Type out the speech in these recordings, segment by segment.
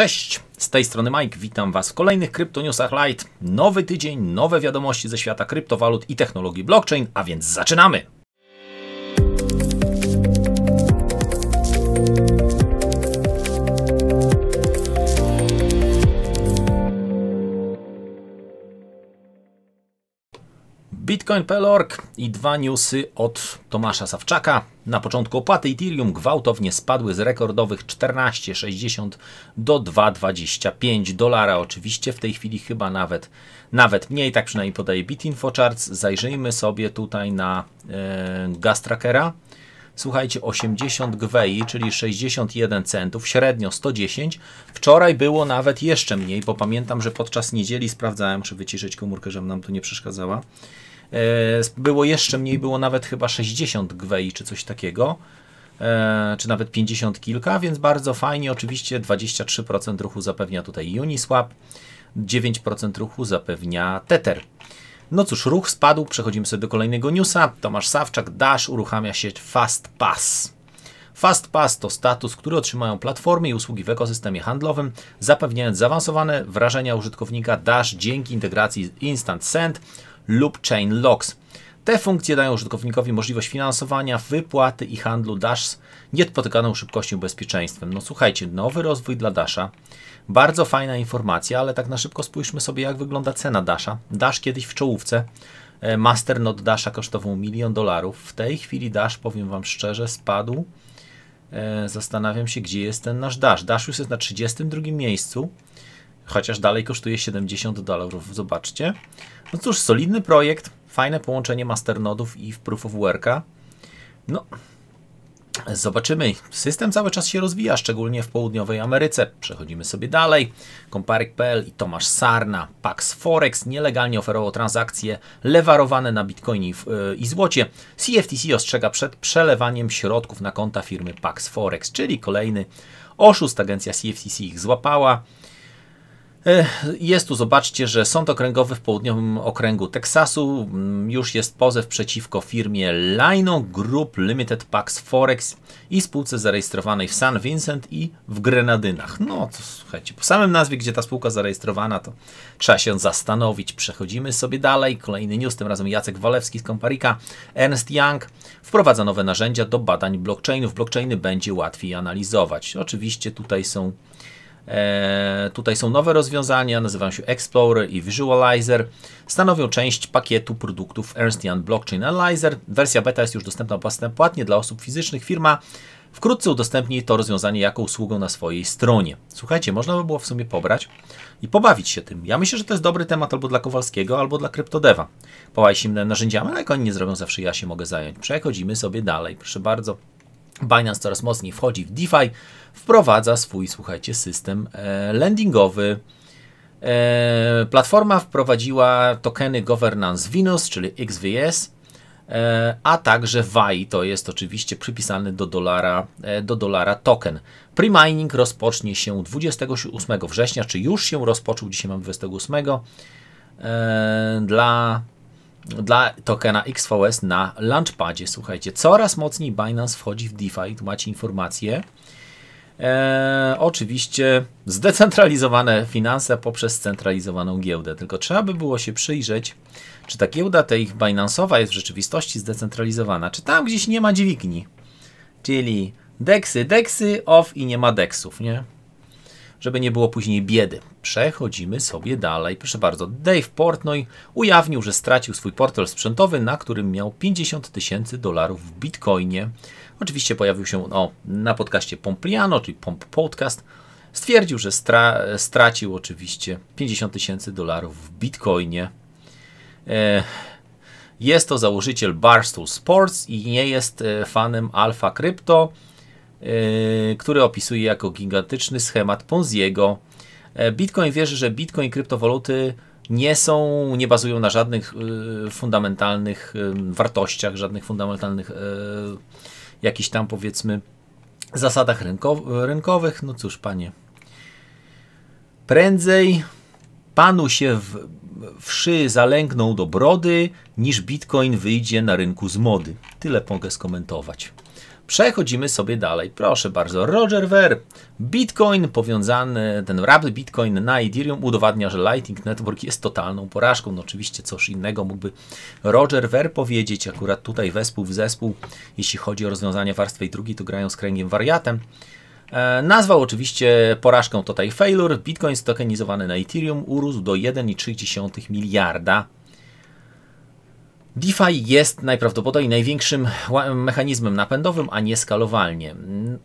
Cześć, z tej strony Mike, witam Was w kolejnych Kryptoniusach Light. Nowy tydzień, nowe wiadomości ze świata kryptowalut i technologii blockchain, a więc zaczynamy! Bitcoin.org i dwa newsy od Tomasza Sawczaka. Na początku opłaty Ethereum gwałtownie spadły z rekordowych 14,60 do 2,25 dolara. Oczywiście w tej chwili chyba nawet, nawet mniej, tak przynajmniej podaje BitInfoCharts. Zajrzyjmy sobie tutaj na e, Gastrakera. Słuchajcie, 80 gwei, czyli 61 centów, średnio 110. Wczoraj było nawet jeszcze mniej, bo pamiętam, że podczas niedzieli sprawdzałem, czy wyciszyć komórkę, żeby nam to nie przeszkadzała. E, było jeszcze mniej, było nawet chyba 60 gwei czy coś takiego, e, czy nawet 50 kilka, więc bardzo fajnie. Oczywiście 23% ruchu zapewnia tutaj Uniswap, 9% ruchu zapewnia Tether. No cóż, ruch spadł, przechodzimy sobie do kolejnego newsa. Tomasz Sawczak, Dash uruchamia się Fast Pass. Fast Pass to status, który otrzymają platformy i usługi w ekosystemie handlowym, zapewniając zaawansowane wrażenia użytkownika Dash dzięki integracji Instant Send lub chain Locks. Te funkcje dają użytkownikowi możliwość finansowania, wypłaty i handlu Dash z niespotykaną szybkością i bezpieczeństwem. No słuchajcie, nowy rozwój dla Dasha. Bardzo fajna informacja, ale tak na szybko spójrzmy sobie, jak wygląda cena Dasha. Dash kiedyś w czołówce. E, Masternode Dasha kosztował milion dolarów. W tej chwili Dash, powiem Wam szczerze, spadł. E, zastanawiam się, gdzie jest ten nasz Dash. Dash już jest na 32 miejscu, chociaż dalej kosztuje 70 dolarów. Zobaczcie. No cóż, solidny projekt, fajne połączenie masternodów i proof of worka. No, Zobaczymy. System cały czas się rozwija, szczególnie w południowej Ameryce. Przechodzimy sobie dalej. Komparek.pl i Tomasz Sarna, Pax Forex nielegalnie oferował transakcje lewarowane na bitcoinie i e, złocie. CFTC ostrzega przed przelewaniem środków na konta firmy Pax Forex, czyli kolejny oszust. Agencja CFTC ich złapała. Jest tu, zobaczcie, że Sąd Okręgowy w Południowym Okręgu Teksasu mm, już jest pozew przeciwko firmie Lino Group Limited Pax Forex i spółce zarejestrowanej w San Vincent i w Grenadynach. No, to słuchajcie, po samym nazwie, gdzie ta spółka zarejestrowana, to trzeba się zastanowić. Przechodzimy sobie dalej. Kolejny news, tym razem Jacek Walewski z Komparika. Ernst Young wprowadza nowe narzędzia do badań blockchainów. Blockchainy będzie łatwiej analizować. Oczywiście tutaj są E, tutaj są nowe rozwiązania, nazywają się Explorer i Visualizer. Stanowią część pakietu produktów Ernst Young Blockchain Analyzer. Wersja beta jest już dostępna płatnie dla osób fizycznych. Firma wkrótce udostępni to rozwiązanie jako usługę na swojej stronie. Słuchajcie, można by było w sumie pobrać i pobawić się tym. Ja myślę, że to jest dobry temat albo dla Kowalskiego, albo dla Kryptodewa. Połaj się narzędziami, ale jak oni nie zrobią, zawsze ja się mogę zająć. Przechodzimy sobie dalej. Proszę bardzo. Binance coraz mocniej wchodzi w DeFi, wprowadza swój, słuchajcie, system e, lendingowy. E, platforma wprowadziła tokeny Governance Venus, czyli XVS, e, a także VAI, to jest oczywiście przypisany do dolara, do dolara token. Mining rozpocznie się 28 września, czy już się rozpoczął, dzisiaj mamy 28, dla dla tokena XVS na Launchpadzie. Słuchajcie, coraz mocniej Binance wchodzi w DeFi, tu macie informacje. E, oczywiście zdecentralizowane finanse poprzez centralizowaną giełdę. Tylko trzeba by było się przyjrzeć, czy ta giełda tej Binance'owa jest w rzeczywistości zdecentralizowana, czy tam gdzieś nie ma dźwigni. Czyli deksy, deksy, off i nie ma deksów, nie? żeby nie było później biedy. Przechodzimy sobie dalej. Proszę bardzo, Dave Portnoy ujawnił, że stracił swój portal sprzętowy, na którym miał 50 tysięcy dolarów w bitcoinie. Oczywiście pojawił się no, na podcaście Pompliano, czyli Pomp Podcast. Stwierdził, że stra stracił oczywiście 50 tysięcy dolarów w bitcoinie. E jest to założyciel Barstool Sports i nie jest e, fanem Alpha Crypto. Yy, który opisuje jako gigantyczny schemat Ponziego. E, bitcoin wierzy, że Bitcoin i kryptowaluty nie są, nie bazują na żadnych yy, fundamentalnych yy, wartościach, żadnych fundamentalnych jakichś tam powiedzmy zasadach rynkowych. No cóż, panie. Prędzej panu się w, wszy zalęgną do brody, niż bitcoin wyjdzie na rynku z mody. Tyle mogę skomentować. Przechodzimy sobie dalej. Proszę bardzo, Roger Ver. Bitcoin powiązany, ten rap Bitcoin na Ethereum udowadnia, że Lightning Network jest totalną porażką. No oczywiście coś innego mógłby Roger Ver powiedzieć. Akurat tutaj wespół w zespół, jeśli chodzi o rozwiązanie warstwy drugiej, drugi, to grają z kręgiem wariatem. E, nazwał oczywiście porażką tutaj failure. Bitcoin stokenizowany na Ethereum urósł do 1,3 miliarda DeFi jest najprawdopodobniej największym mechanizmem napędowym, a nie skalowalnie. Mm,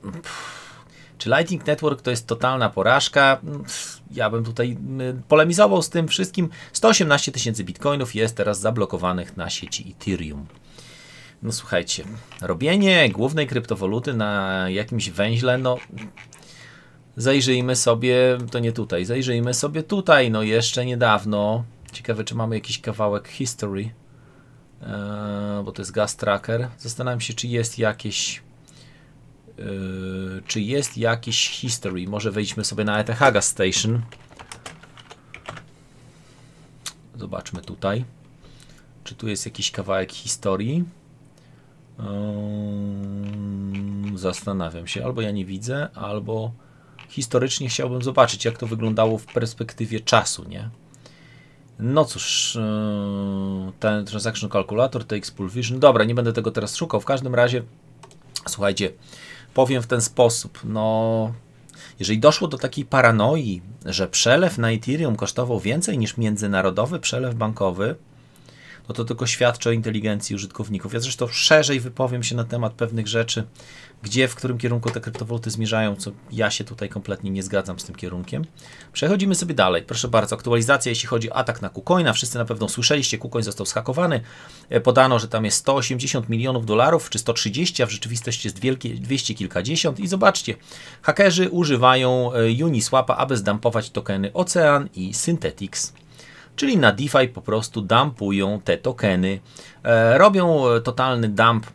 czy Lightning Network to jest totalna porażka? Mm, ja bym tutaj mm, polemizował z tym wszystkim. 118 tysięcy bitcoinów jest teraz zablokowanych na sieci Ethereum. No słuchajcie, robienie głównej kryptowaluty na jakimś węźle, no zajrzyjmy sobie, to nie tutaj, zajrzyjmy sobie tutaj, no jeszcze niedawno. Ciekawe, czy mamy jakiś kawałek history. E, bo to jest gas tracker. Zastanawiam się, czy jest jakieś e, czy jest jakiś history. Może wejdźmy sobie na ETH Gas Station. Zobaczmy tutaj. Czy tu jest jakiś kawałek historii? Eee, zastanawiam się. Albo ja nie widzę, albo historycznie chciałbym zobaczyć, jak to wyglądało w perspektywie czasu, nie? No cóż, e, ten Transaction Calculator, TX Pool Vision. Dobra, nie będę tego teraz szukał. W każdym razie, słuchajcie, powiem w ten sposób. No, jeżeli doszło do takiej paranoi, że przelew na Ethereum kosztował więcej niż międzynarodowy przelew bankowy, no to tylko świadczy o inteligencji użytkowników. Ja zresztą szerzej wypowiem się na temat pewnych rzeczy, gdzie, w którym kierunku te kryptowaluty zmierzają, co ja się tutaj kompletnie nie zgadzam z tym kierunkiem. Przechodzimy sobie dalej. Proszę bardzo, aktualizacja, jeśli chodzi o atak na KuCoina. Wszyscy na pewno słyszeliście, KuCoin został schakowany. E, podano, że tam jest 180 milionów dolarów, czy 130, a w rzeczywistości jest wielkie, 200 kilkadziesiąt. I zobaczcie, hakerzy używają e, Uniswapa, aby zdampować tokeny Ocean i Synthetix czyli na DeFi po prostu dumpują te tokeny. E, robią e, totalny dump,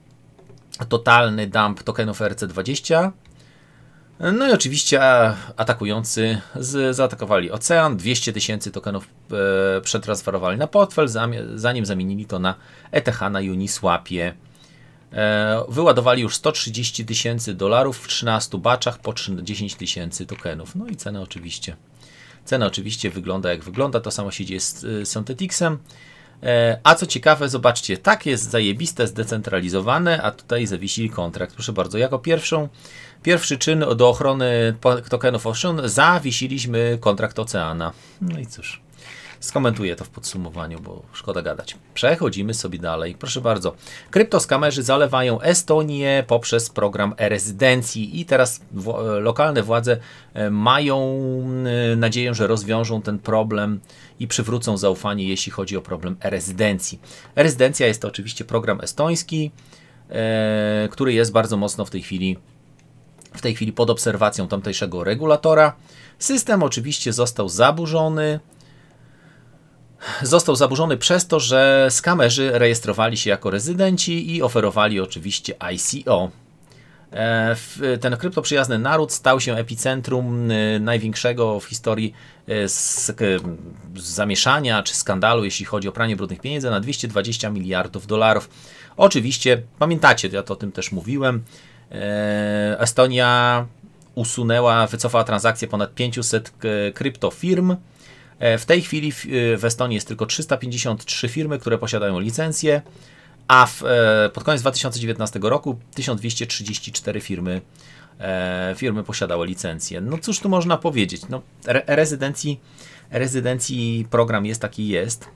totalny dump tokenów ERC20. No i oczywiście e, atakujący z, zaatakowali Ocean, 200 tysięcy tokenów e, przetransferowali na portfel, zanim zamienili to na ETH na Uniswapie. E, wyładowali już 130 tysięcy dolarów w 13 baczach po 10 tysięcy tokenów. No i cena oczywiście Cena oczywiście wygląda jak wygląda, to samo się dzieje z e, Synthetixem. E, a co ciekawe, zobaczcie, tak jest zajebiste, zdecentralizowane, a tutaj zawisili kontrakt. Proszę bardzo, jako pierwszą, pierwszy czyn do ochrony tokenów Ocean zawisiliśmy kontrakt Oceana. No i cóż. Skomentuję to w podsumowaniu, bo szkoda gadać. Przechodzimy sobie dalej. Proszę bardzo. Kryptoskamerzy zalewają Estonię poprzez program e-rezydencji i teraz lokalne władze e, mają e, nadzieję, że rozwiążą ten problem i przywrócą zaufanie, jeśli chodzi o problem e-rezydencji. E-rezydencja jest to oczywiście program estoński, e który jest bardzo mocno w tej chwili w tej chwili pod obserwacją tamtejszego regulatora. System oczywiście został zaburzony, został zaburzony przez to, że skamerzy rejestrowali się jako rezydenci i oferowali oczywiście ICO. E, ten kryptoprzyjazny naród stał się epicentrum y, największego w historii y, zamieszania czy skandalu, jeśli chodzi o pranie brudnych pieniędzy, na 220 miliardów dolarów. Oczywiście, pamiętacie, ja to o tym też mówiłem, e, Estonia usunęła, wycofała transakcje ponad 500 kryptofirm, firm E, w tej chwili w e, Estonii jest tylko 353 firmy, które posiadają licencję, a w, e, pod koniec 2019 roku 1234 firmy, firmy posiadały licencję. No cóż tu można powiedzieć? No, re rezydencji, rezydencji program jest taki jest.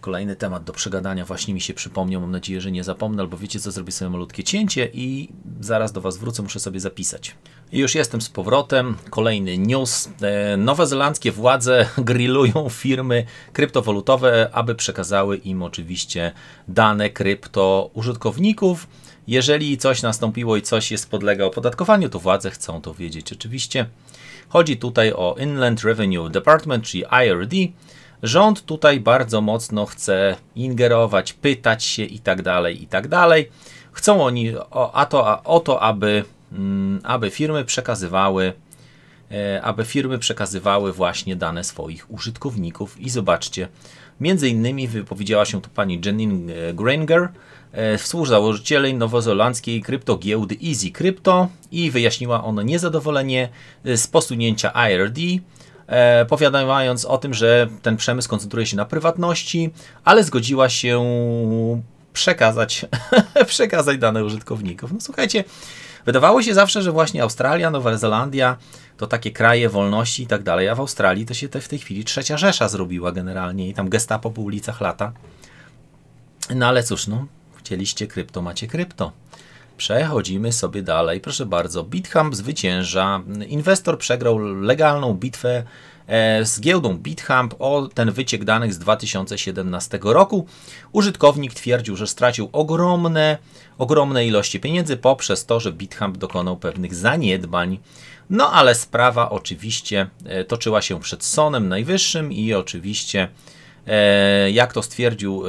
Kolejny temat do przegadania właśnie mi się przypomniał. Mam nadzieję, że nie zapomnę, albo wiecie co, zrobię sobie malutkie cięcie i zaraz do Was wrócę, muszę sobie zapisać. Już jestem z powrotem. Kolejny news. E, nowozelandzkie władze grillują firmy kryptowalutowe, aby przekazały im oczywiście dane krypto użytkowników. Jeżeli coś nastąpiło i coś jest podlega opodatkowaniu, to władze chcą to wiedzieć oczywiście. Chodzi tutaj o Inland Revenue Department, czyli IRD. Rząd tutaj bardzo mocno chce ingerować, pytać się i tak dalej, i tak dalej. Chcą oni o, a to, a, o to, aby Mm, aby firmy przekazywały e, aby firmy przekazywały właśnie dane swoich użytkowników i zobaczcie, między innymi wypowiedziała się tu pani Jenny e, Granger, e, współzałożycielej nowozelandzkiej kryptogiełdy Easy Crypto i wyjaśniła ono niezadowolenie z posunięcia IRD, powiadając o tym, że ten przemysł koncentruje się na prywatności, ale zgodziła się przekazać, przekazać dane użytkowników. No słuchajcie, Wydawało się zawsze, że właśnie Australia, Nowa Zelandia to takie kraje wolności i tak dalej, a w Australii to się te, w tej chwili trzecia Rzesza zrobiła generalnie i tam gestapo po ulicach lata. No ale cóż, no, chcieliście krypto, macie krypto. Przechodzimy sobie dalej. Proszę bardzo, BitHump zwycięża. Inwestor przegrał legalną bitwę E, z giełdą BitHump o ten wyciek danych z 2017 roku. Użytkownik twierdził, że stracił ogromne, ogromne ilości pieniędzy poprzez to, że BitHump dokonał pewnych zaniedbań. No ale sprawa oczywiście e, toczyła się przed Sonem Najwyższym i oczywiście e, jak to stwierdził,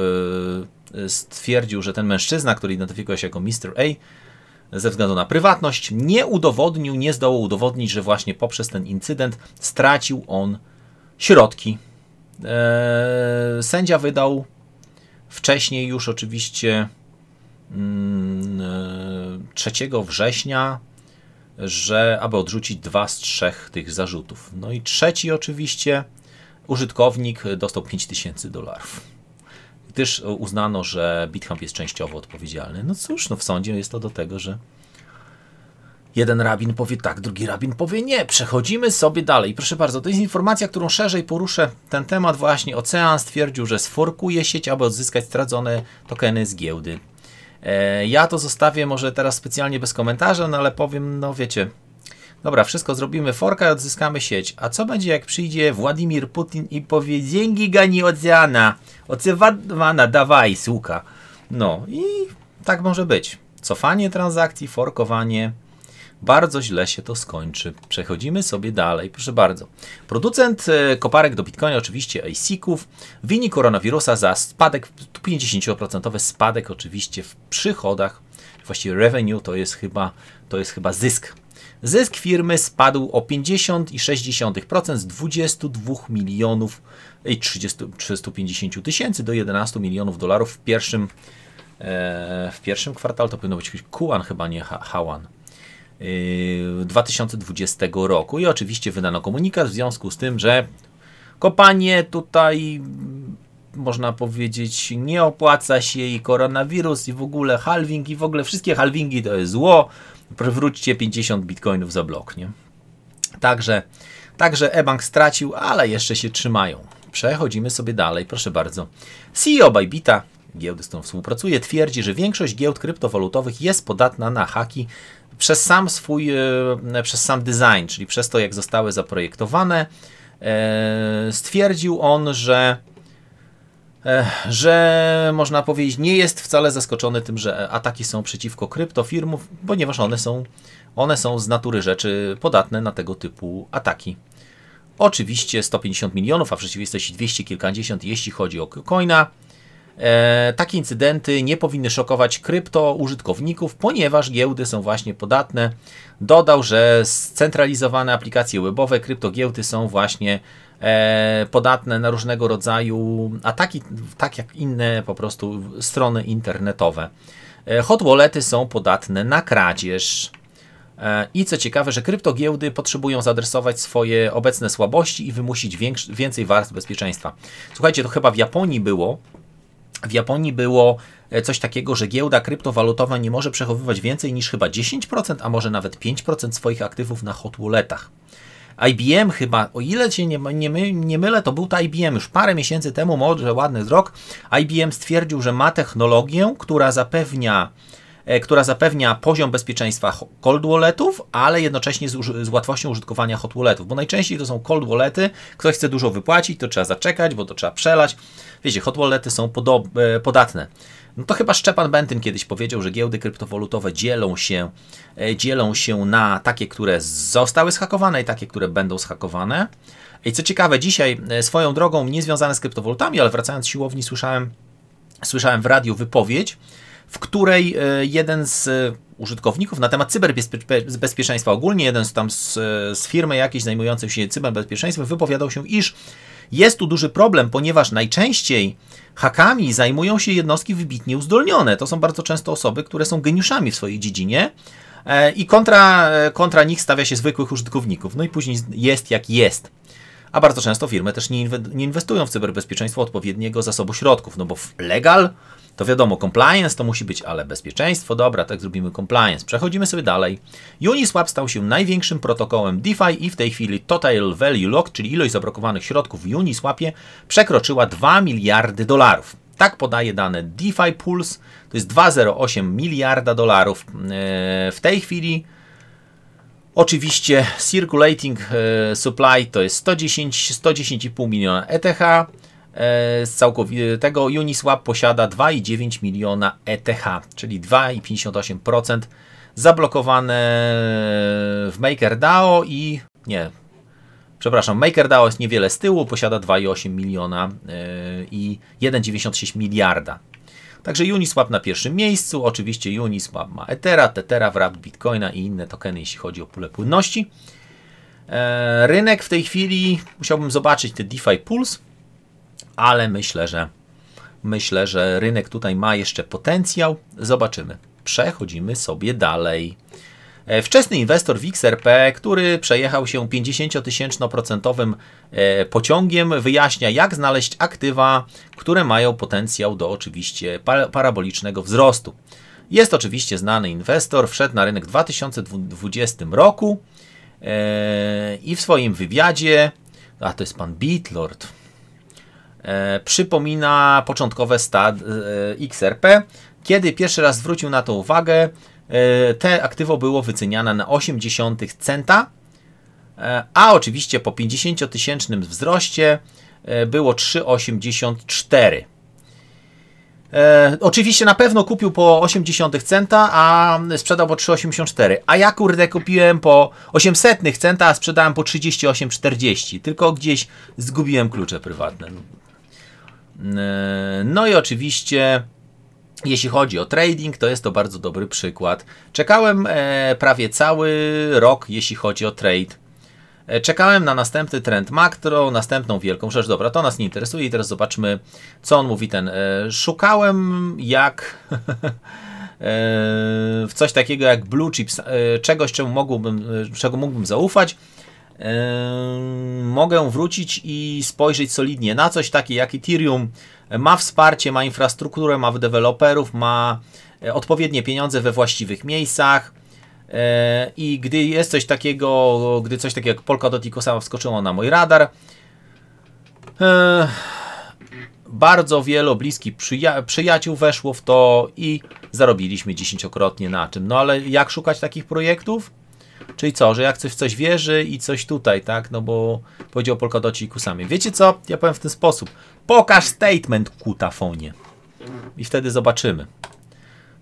stwierdził, że ten mężczyzna, który identyfikuje się jako Mr. A, ze względu na prywatność, nie udowodnił, nie zdołał udowodnić, że właśnie poprzez ten incydent stracił on środki. Eee, sędzia wydał wcześniej już oczywiście 3 mm, e, września, że aby odrzucić dwa z trzech tych zarzutów. No i trzeci oczywiście użytkownik dostał 5000 dolarów gdyż uznano, że Bithump jest częściowo odpowiedzialny. No cóż, no w sądzie jest to do tego, że jeden rabin powie tak, drugi rabin powie nie. Przechodzimy sobie dalej. Proszę bardzo, to jest informacja, którą szerzej poruszę. Ten temat właśnie Ocean stwierdził, że sforkuje sieć, aby odzyskać stracone tokeny z giełdy. E, ja to zostawię może teraz specjalnie bez komentarza, no ale powiem, no wiecie, Dobra, wszystko zrobimy forka i odzyskamy sieć. A co będzie jak przyjdzie Władimir Putin i powie Dzięki gani oceana, ocewana, dawaj, suka. No i tak może być. Cofanie transakcji, forkowanie. Bardzo źle się to skończy. Przechodzimy sobie dalej, proszę bardzo. Producent e, koparek do Bitcoina, oczywiście ASIC-ów, wini koronawirusa za spadek, 50% spadek oczywiście w przychodach. Właściwie revenue to jest chyba, to jest chyba zysk Zysk firmy spadł o 50,6% z 22 milionów i 30, 350 tysięcy do 11 milionów dolarów w pierwszym, e, w pierwszym kwartale. To powinno być Kuan chyba, nie Hawan. 2020 e, roku i oczywiście wydano komunikat w związku z tym, że kopanie tutaj mm, można powiedzieć nie opłaca się i koronawirus i w ogóle halving i w ogóle wszystkie halvingi to jest zło wróćcie 50 bitcoinów za blok, nie? Także, także e-bank stracił, ale jeszcze się trzymają. Przechodzimy sobie dalej, proszę bardzo. CEO Bybita, giełdy z którą współpracuje, twierdzi, że większość giełd kryptowalutowych jest podatna na haki przez sam swój, e, przez sam design, czyli przez to, jak zostały zaprojektowane. E, stwierdził on, że E, że można powiedzieć, nie jest wcale zaskoczony tym, że ataki są przeciwko kryptofirmom, ponieważ one są, one są z natury rzeczy podatne na tego typu ataki. Oczywiście 150 milionów, a w rzeczywistości 200 kilkadziesiąt, jeśli chodzi o coina. E, takie incydenty nie powinny szokować krypto użytkowników, ponieważ giełdy są właśnie podatne. Dodał, że scentralizowane aplikacje webowe kryptogiełdy są właśnie e, podatne na różnego rodzaju ataki, tak jak inne po prostu strony internetowe. E, hot wallety są podatne na kradzież. E, I co ciekawe, że kryptogiełdy potrzebują zaadresować swoje obecne słabości i wymusić więcej warstw bezpieczeństwa. Słuchajcie, to chyba w Japonii było, w Japonii było e, coś takiego, że giełda kryptowalutowa nie może przechowywać więcej niż chyba 10%, a może nawet 5% swoich aktywów na hot walletach. IBM chyba, o ile się nie, nie, nie mylę, to był to IBM już parę miesięcy temu, może ładny rok, IBM stwierdził, że ma technologię, która zapewnia E, która zapewnia poziom bezpieczeństwa cold walletów, ale jednocześnie z, z, łatwością użytkowania hot walletów, bo najczęściej to są cold wallety, ktoś chce dużo wypłacić, to trzeba zaczekać, bo to trzeba przelać. Wiecie, hot wallety są e, podatne. No to chyba Szczepan Bentyn kiedyś powiedział, że giełdy kryptowalutowe dzielą się, e, dzielą się na takie, które zostały schakowane i takie, które będą schakowane. I co ciekawe, dzisiaj swoją drogą niezwiązane z kryptowalutami, ale wracając z siłowni, słyszałem, słyszałem w radiu wypowiedź w której e, jeden z e, użytkowników na temat cyberbezpieczeństwa ogólnie, jeden z tam z, e, z firmy jakiejś zajmującej się cyberbezpieczeństwem wypowiadał się, iż jest tu duży problem, ponieważ najczęściej hakami zajmują się jednostki wybitnie uzdolnione. To są bardzo często osoby, które są geniuszami w swojej dziedzinie i kontra, kontra nich stawia się zwykłych użytkowników. No i później jest jak jest. A bardzo często firmy też nie, inwestują w cyberbezpieczeństwo odpowiedniego zasobu środków, no bo legal to wiadomo, compliance to musi być, ale bezpieczeństwo, dobra, tak zrobimy compliance. Przechodzimy sobie dalej. Uniswap stał się największym protokołem DeFi i w tej chwili total value lock, czyli ilość zablokowanych środków w Uniswapie przekroczyła 2 miliardy dolarów. Tak podaje dane DeFi Pulse, to jest 2,08 miliarda dolarów. E, w tej chwili Oczywiście Circulating e, Supply to jest 110, 110,5 miliona ETH, E, z całkowitego e, Uniswap posiada 2,9 miliona ETH, czyli 2,58% zablokowane w MakerDAO i nie, przepraszam, MakerDAO jest niewiele z tyłu, posiada 2,8 miliona e, i 1,96 miliarda. Także Uniswap na pierwszym miejscu, oczywiście Uniswap ma Ethera, Tethera, Wrapped Bitcoina i inne tokeny, jeśli chodzi o pulę płynności. Rynek w tej chwili, musiałbym zobaczyć te DeFi Pulse, ale myślę, że myślę, że rynek tutaj ma jeszcze potencjał. Zobaczymy. Przechodzimy sobie dalej. E, wczesny inwestor w XRP, który przejechał się 50-tysięczno-procentowym e, pociągiem, wyjaśnia, jak znaleźć aktywa, które mają potencjał do oczywiście parabolicznego wzrostu. Jest oczywiście znany inwestor, wszedł na rynek w 2020 roku e, i w swoim wywiadzie, a to jest pan Bitlord, E, przypomina początkowe stad e, XRP. Kiedy pierwszy raz zwrócił na to uwagę, e, te aktywo było wyceniane na 80 centa, a oczywiście po 50-tysięcznym wzroście było 3,84. E, oczywiście na pewno kupił po 80 centa, a sprzedał po 3,84. A ja kurde kupiłem po 800 centa, a sprzedałem po 38,40. Tylko gdzieś zgubiłem klucze prywatne. No i oczywiście jeśli chodzi o trading, to jest to bardzo dobry przykład. Czekałem e, prawie cały rok, jeśli chodzi o trade. E, czekałem na następny trend makro, następną wielką rzecz. Dobra, to nas nie interesuje i teraz zobaczmy, co on mówi ten. E, szukałem jak w coś takiego jak blue chips, czegoś, czemu mogłbym, czego mógłbym zaufać mogę wrócić i spojrzeć solidnie na coś takiego jak Ethereum. Ma wsparcie, ma infrastrukturę, ma deweloperów, ma e, odpowiednie pieniądze we właściwych miejscach. E, I gdy jest coś takiego, gdy coś takiego jak Polkadot i Kosama wskoczyło na mój radar, e, bardzo wielu bliskich przyja przyjaciół weszło w to i zarobiliśmy dziesięciokrotnie na czym. No ale jak szukać takich projektów? Czyli co, że jak coś w coś wierzy i coś tutaj, tak? No bo powiedział Polkadoci i kusami. Wiecie co? Ja powiem w ten sposób. Pokaż statement kutafonie. I wtedy zobaczymy.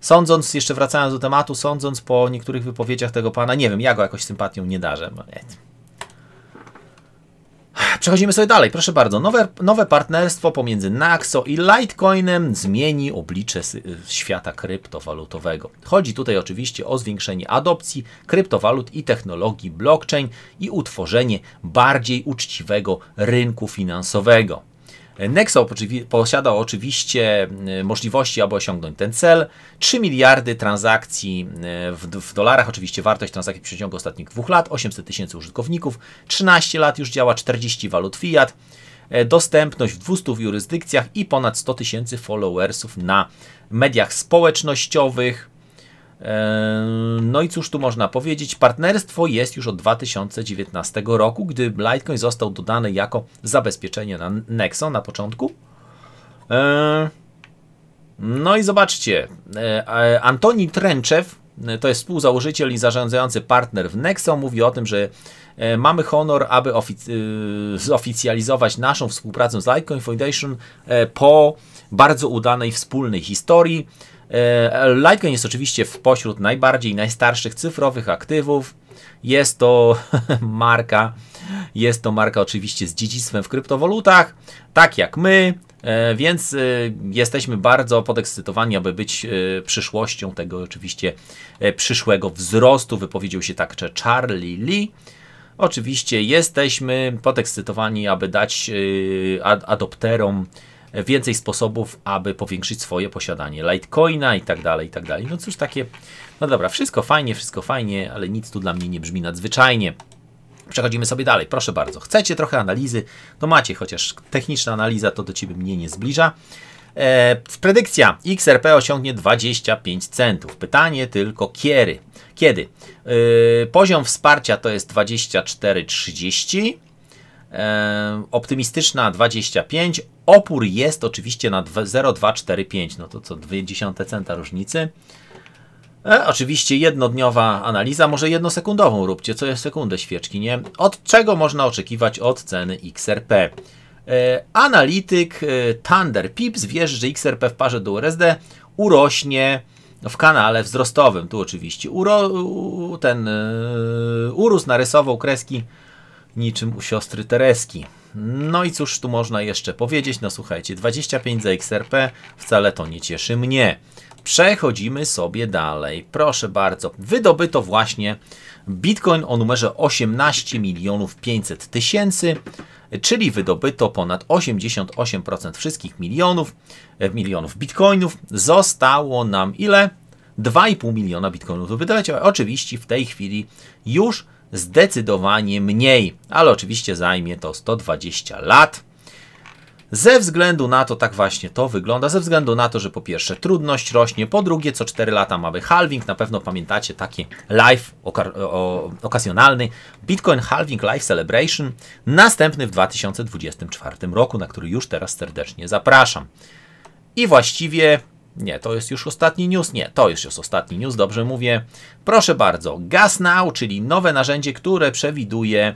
Sądząc, jeszcze wracając do tematu, sądząc po niektórych wypowiedziach tego pana, nie wiem, ja go jakoś sympatią nie darzę. No, Przechodzimy sobie dalej, proszę bardzo. Nowe, nowe partnerstwo pomiędzy Naxo i Litecoinem zmieni oblicze y, świata kryptowalutowego. Chodzi tutaj oczywiście o zwiększenie adopcji kryptowalut i technologii blockchain i utworzenie bardziej uczciwego rynku finansowego. Nexo posiada oczywiście e, możliwości, aby osiągnąć ten cel. 3 miliardy transakcji e, w, w dolarach, oczywiście wartość transakcji w przeciągu ostatnich dwóch lat, 800 tysięcy użytkowników, 13 lat już działa, 40 walut fiat e, dostępność w 200 jurysdykcjach i ponad 100 tysięcy followersów na mediach społecznościowych. No i cóż tu można powiedzieć? Partnerstwo jest już od 2019 roku, gdy Litecoin został dodany jako zabezpieczenie na Nexo na początku. No i zobaczcie, e, Antoni Trenczew, e, to jest współzałożyciel i zarządzający partner w Nexo, mówi o tym, że e, mamy honor, aby ofic- zoficjalizować naszą współpracę z Litecoin Foundation po bardzo udanej wspólnej historii. E, Litecoin jest oczywiście w pośród najbardziej najstarszych cyfrowych aktywów. Jest to marka, jest to marka oczywiście z dziedzictwem w kryptowalutach, tak jak my, e, więc e, jesteśmy bardzo podekscytowani, aby być przyszłością tego oczywiście przyszłego wzrostu. Wypowiedział się także Charlie Lee. Oczywiście jesteśmy podekscytowani, aby dać adopterom więcej sposobów, aby powiększyć swoje posiadanie Litecoina i tak dalej, i tak dalej. No cóż, takie, no dobra, wszystko fajnie, wszystko fajnie, ale nic tu dla mnie nie brzmi nadzwyczajnie. Przechodzimy sobie dalej, proszę bardzo. Chcecie trochę analizy? No macie, chociaż techniczna analiza to do Ciebie mnie nie zbliża. E, predykcja XRP osiągnie 25 centów. Pytanie tylko kiedy? Kiedy? E, poziom wsparcia to jest 24,30 optymistyczna 25, opór jest oczywiście na 0,245, no to co 20 centa różnicy. E, oczywiście jednodniowa analiza, może jednosekundową róbcie, co jest sekundę świeczki, nie? Od czego można oczekiwać od ceny XRP? E, analityk e, Thunder Pips wierzy, że XRP w parze do USD urośnie w kanale wzrostowym. Tu oczywiście uro, ten y, urósł, narysował kreski niczym u siostry Tereski. No i cóż tu można jeszcze powiedzieć? No słuchajcie, 25 za XRP wcale to nie cieszy mnie. Przechodzimy sobie dalej. Proszę bardzo, wydobyto właśnie Bitcoin o numerze 18 milionów 500 tysięcy, czyli wydobyto ponad 88% wszystkich milionów, e, milionów bitcoinów. Zostało nam ile? 2,5 miliona bitcoinów do wydać. Oczywiście w tej chwili już zdecydowanie mniej, ale oczywiście zajmie to 120 lat. Ze względu na to, tak właśnie to wygląda, ze względu na to, że po pierwsze trudność rośnie, po drugie co 4 lata mamy halving, na pewno pamiętacie taki live o, okazjonalny, Bitcoin Halving Live Celebration, następny w 2024 roku, na który już teraz serdecznie zapraszam. I właściwie nie, to jest już ostatni news. Nie, to już jest ostatni news, dobrze mówię. Proszę bardzo, GasNow, czyli nowe narzędzie, które przewiduje,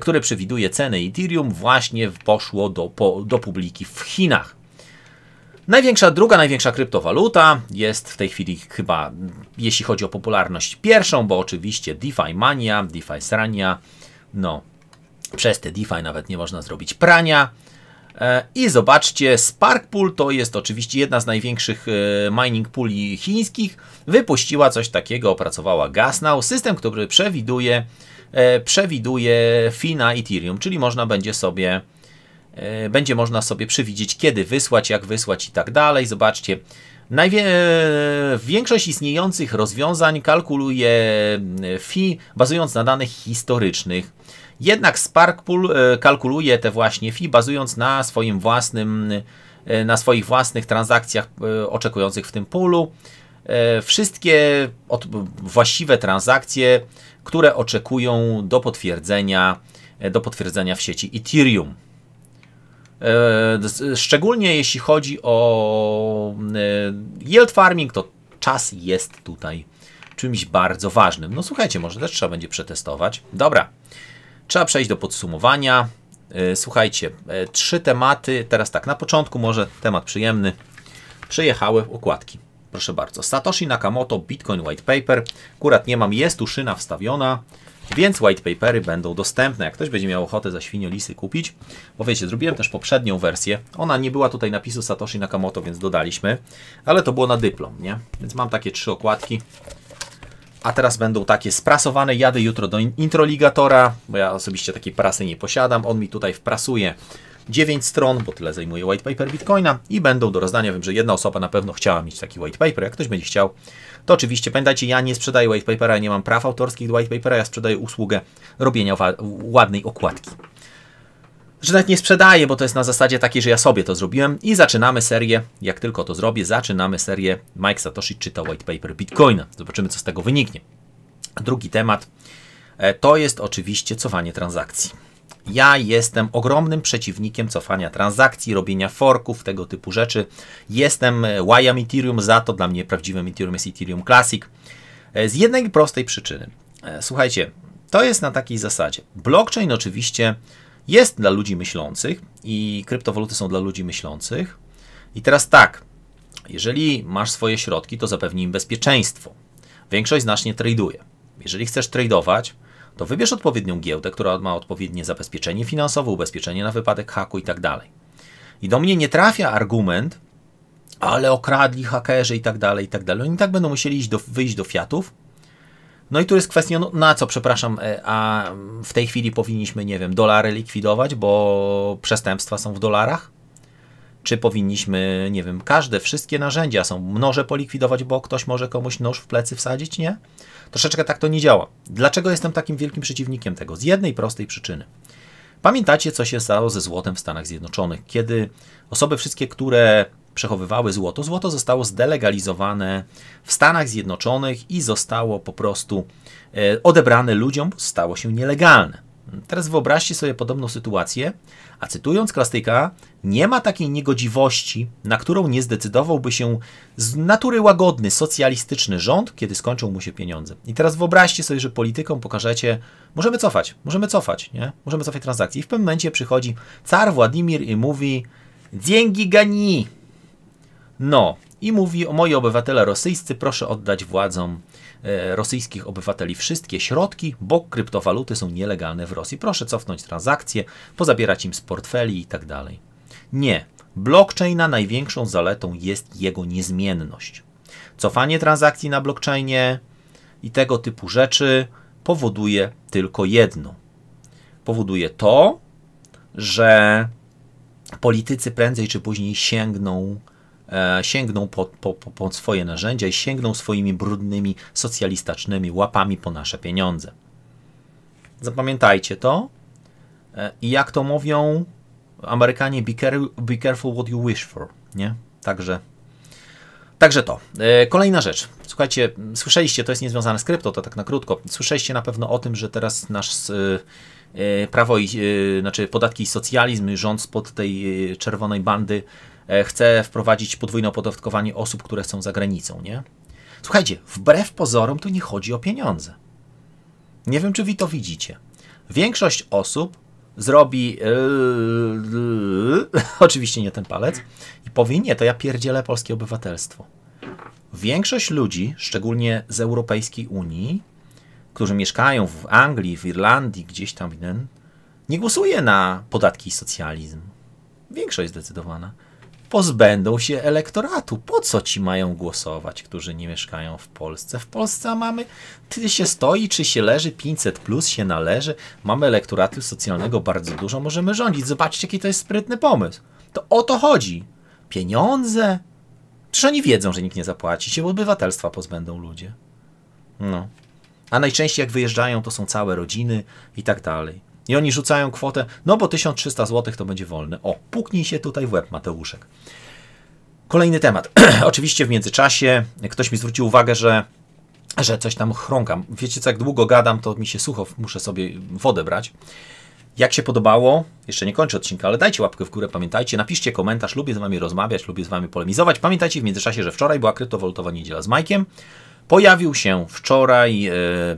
które przewiduje ceny Ethereum, właśnie poszło do, po, do publiki w Chinach. Największa, druga największa kryptowaluta jest w tej chwili chyba, jeśli chodzi o popularność, pierwszą, bo oczywiście DeFi Mania, DeFi Srania, no, przez te DeFi nawet nie można zrobić prania. E, I zobaczcie, Sparkpool to jest oczywiście jedna z największych e, mining pooli chińskich. Wypuściła coś takiego, opracowała Gasnow, system, który przewiduje, e, przewiduje fina na Ethereum, czyli można będzie sobie będzie można sobie przewidzieć, kiedy wysłać, jak wysłać i tak dalej. Zobaczcie, Najwie... Większość istniejących rozwiązań kalkuluje fi bazując na danych historycznych. Jednak Sparkpool e, kalkuluje te właśnie fee bazując na swoim własnym, e, na swoich własnych transakcjach e, oczekujących w tym poolu. Wszystkie właściwe transakcje, które oczekują do potwierdzenia, do potwierdzenia w sieci Ethereum. Szczególnie jeśli chodzi o yield farming, to czas jest tutaj czymś bardzo ważnym. No słuchajcie, może też trzeba będzie przetestować. Dobra. Trzeba przejść do podsumowania. E, słuchajcie, e, trzy tematy. Teraz tak, na początku może temat przyjemny. Przyjechały okładki. Proszę bardzo. Satoshi Nakamoto, Bitcoin White Paper. Akurat nie mam, jest tu szyna wstawiona, więc white papery będą dostępne. Jak ktoś będzie miał ochotę za lisy kupić, bo wiecie, zrobiłem też poprzednią wersję. Ona nie była tutaj napisu Satoshi Nakamoto, więc dodaliśmy, ale to było na dyplom, nie? Więc mam takie trzy okładki. A teraz będą takie sprasowane. Jadę jutro do Introligatora, bo ja osobiście takiej prasy nie posiadam. On mi tutaj wprasuje 9 stron, bo tyle zajmuje white paper Bitcoina i będą do rozdania. Wiem, że jedna osoba na pewno chciała mieć taki white paper. Jak ktoś będzie chciał, to oczywiście pamiętajcie, ja nie sprzedaję white papera, nie mam praw autorskich do white papera, ja sprzedaję usługę robienia ładnej okładki że nawet nie sprzedaję, bo to jest na zasadzie takiej, że ja sobie to zrobiłem i zaczynamy serię, jak tylko to zrobię, zaczynamy serię Mike Satoshi czyta white paper Bitcoina. Zobaczymy, co z tego wyniknie. Drugi temat e, to jest oczywiście cofanie transakcji. Ja jestem ogromnym przeciwnikiem cofania transakcji, robienia forków, tego typu rzeczy. Jestem łajam e, Ethereum za to, dla mnie prawdziwym Ethereum jest Ethereum Classic. E, z jednej prostej przyczyny. Słuchajcie, to jest na takiej zasadzie. Blockchain oczywiście jest dla ludzi myślących i kryptowaluty są dla ludzi myślących. I teraz tak, jeżeli masz swoje środki, to zapewni im bezpieczeństwo. Większość z nas nie traduje. Jeżeli chcesz tradować, to wybierz odpowiednią giełdę, która ma odpowiednie zabezpieczenie finansowe, ubezpieczenie na wypadek haku i tak dalej. I do mnie nie trafia argument, ale okradli hakerzy i tak dalej, i tak dalej. Oni tak będą musieli do, wyjść do fiatów no i tu jest kwestia, no, na co, przepraszam, e, a w tej chwili powinniśmy, nie wiem, dolary likwidować, bo przestępstwa są w dolarach? Czy powinniśmy, nie wiem, każde, wszystkie narzędzia są mnoże polikwidować, bo ktoś może komuś nóż w plecy wsadzić, nie? Troszeczkę tak to nie działa. Dlaczego jestem takim wielkim przeciwnikiem tego? Z jednej prostej przyczyny. Pamiętacie, co się stało ze złotem w Stanach Zjednoczonych, kiedy osoby wszystkie, które przechowywały złoto, złoto zostało zdelegalizowane w Stanach Zjednoczonych i zostało po prostu e, odebrane ludziom, stało się nielegalne. Teraz wyobraźcie sobie podobną sytuację, a cytując Klastyka, nie ma takiej niegodziwości, na którą nie zdecydowałby się z natury łagodny, socjalistyczny rząd, kiedy skończą mu się pieniądze. I teraz wyobraźcie sobie, że politykom pokażecie, możemy cofać, możemy cofać, nie? Możemy cofać transakcje. I w pewnym momencie przychodzi car Władimir i mówi, dzięki gani! No, i mówi, moi obywatele rosyjscy, proszę oddać władzom E, rosyjskich obywateli wszystkie środki, bo kryptowaluty są nielegalne w Rosji. Proszę cofnąć transakcje, pozabierać im z portfeli i tak dalej. Nie. Blockchaina największą zaletą jest jego niezmienność. Cofanie transakcji na blockchainie i tego typu rzeczy powoduje tylko jedno. Powoduje to, że politycy prędzej czy później sięgną E, sięgną po, po, po, swoje narzędzia i sięgną swoimi brudnymi, socjalistycznymi łapami po nasze pieniądze. Zapamiętajcie to. E, I jak to mówią Amerykanie, be, care, be careful what you wish for, nie? Także Także to. E, kolejna rzecz. Słuchajcie, słyszeliście, to jest niezwiązane z krypto, to tak na krótko. Słyszeliście na pewno o tym, że teraz nasz prawo i, znaczy podatki i socjalizm, rząd spod tej czerwonej bandy E, chce wprowadzić podwójne opodatkowanie osób, które są za granicą, nie? Słuchajcie, wbrew pozorom tu nie chodzi o pieniądze. Nie wiem, czy wy to widzicie. Większość osób zrobi e, oczywiście nie ten palec i powie nie, to ja pierdzielę polskie obywatelstwo. Większość ludzi, szczególnie z Europejskiej Unii, którzy mieszkają w Anglii, w Irlandii, gdzieś tam, nie głosuje na podatki i socjalizm. Większość zdecydowana pozbędą się elektoratu. Po co ci mają głosować, którzy nie mieszkają w Polsce? W Polsce mamy, ty się stoi, czy się leży, 500 plus się należy, mamy elektoratu socjalnego bardzo dużo, możemy rządzić. Zobaczcie, jaki to jest sprytny pomysł. To o to chodzi. Pieniądze. Przecież oni wiedzą, że nikt nie zapłaci, się obywatelstwa pozbędą ludzie. No. A najczęściej jak wyjeżdżają, to są całe rodziny i tak dalej. I oni rzucają kwotę, no bo 1300 zł to będzie wolne. O, puknij się tutaj w łeb, Mateuszek. Kolejny temat. Oczywiście w międzyczasie ktoś mi zwrócił uwagę, że, że coś tam chrąkam. Wiecie co, jak długo gadam, to mi się sucho, muszę sobie wodę brać. Jak się podobało? Jeszcze nie kończę odcinka, ale dajcie łapkę w górę, pamiętajcie, napiszcie komentarz, lubię z Wami rozmawiać, lubię z Wami polemizować. Pamiętajcie w międzyczasie, że wczoraj była kryptowalutowa niedziela z Majkiem. Pojawił się wczoraj e,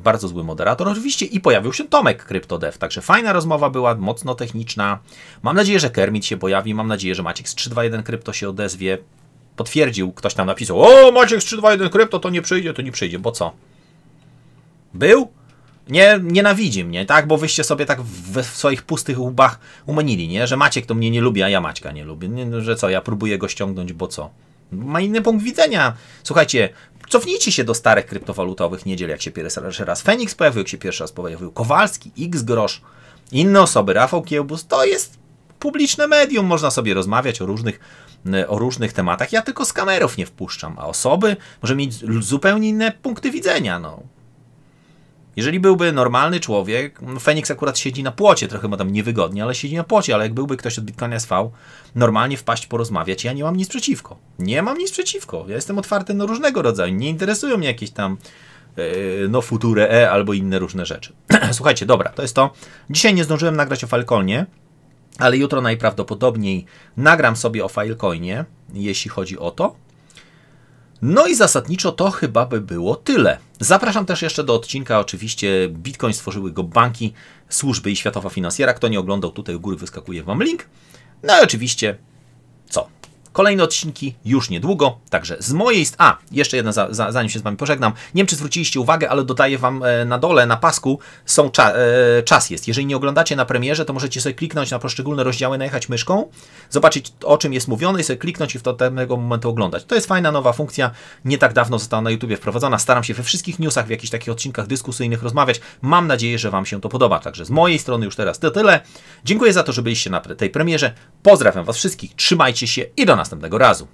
bardzo zły moderator oczywiście i pojawił się Tomek CryptoDev, także fajna rozmowa była, mocno techniczna. Mam nadzieję, że Kermit się pojawi, mam nadzieję, że Maciek z 321 Krypto się odezwie. Potwierdził, ktoś tam napisał, o Maciek z 321 Krypto to nie przyjdzie, to nie przyjdzie, bo co? Był? nie, nienawidzi mnie, tak? Bo wyście sobie tak w, w, swoich pustych łbach umenili, nie? Że Maciek to mnie nie lubi, a ja Maćka nie lubię. Nie, no, że co, ja próbuję go ściągnąć, bo co? ma inny punkt widzenia. Słuchajcie, cofnijcie się do starych kryptowalutowych niedziel, jak się pierwszy raz Feniks pojawił, jak się pierwszy raz pojawił Kowalski, X Grosz, inne osoby, Rafał Kiełbus, to jest publiczne medium, można sobie rozmawiać o różnych, o różnych tematach. Ja tylko z kamerów nie wpuszczam, a osoby może mieć zupełnie inne punkty widzenia. No. Jeżeli byłby normalny człowiek, no Feniks akurat siedzi na płocie, trochę ma tam niewygodnie, ale siedzi na płocie, ale jak byłby ktoś od Bitcoina SV, normalnie wpaść, porozmawiać, ja nie mam nic przeciwko. Nie mam nic przeciwko. Ja jestem otwarty na różnego rodzaju. Nie interesują mnie jakieś tam e, no Future E albo inne różne rzeczy. Słuchajcie, dobra, to jest to. Dzisiaj nie zdążyłem nagrać o Falconie, ale jutro najprawdopodobniej nagram sobie o Filecoinie, jeśli chodzi o to. No i zasadniczo to chyba by było tyle. Zapraszam też jeszcze do odcinka. Oczywiście Bitcoin stworzyły go banki, służby i światowa finansjera. Kto nie oglądał, tutaj u góry wyskakuje Wam link. No i oczywiście co? Kolejne odcinki już niedługo, także z mojej... A, jeszcze jedna, za, za, zanim się z Wami pożegnam. Nie wiem, czy zwróciliście uwagę, ale dodaję Wam e, na dole, na pasku, są cza, e, czas jest. Jeżeli nie oglądacie na premierze, to możecie sobie kliknąć na poszczególne rozdziały, najechać myszką, zobaczyć o czym jest mówione i sobie kliknąć i w tego momentu oglądać. To jest fajna nowa funkcja, nie tak dawno została na YouTubie wprowadzona. Staram się we wszystkich newsach, w jakichś takich odcinkach dyskusyjnych rozmawiać. Mam nadzieję, że Wam się to podoba. Także z mojej strony już teraz to tyle. Dziękuję za to, że byliście na tej premierze. Pozdrawiam Was wszystkich, trzymajcie się i do nas następnego razu.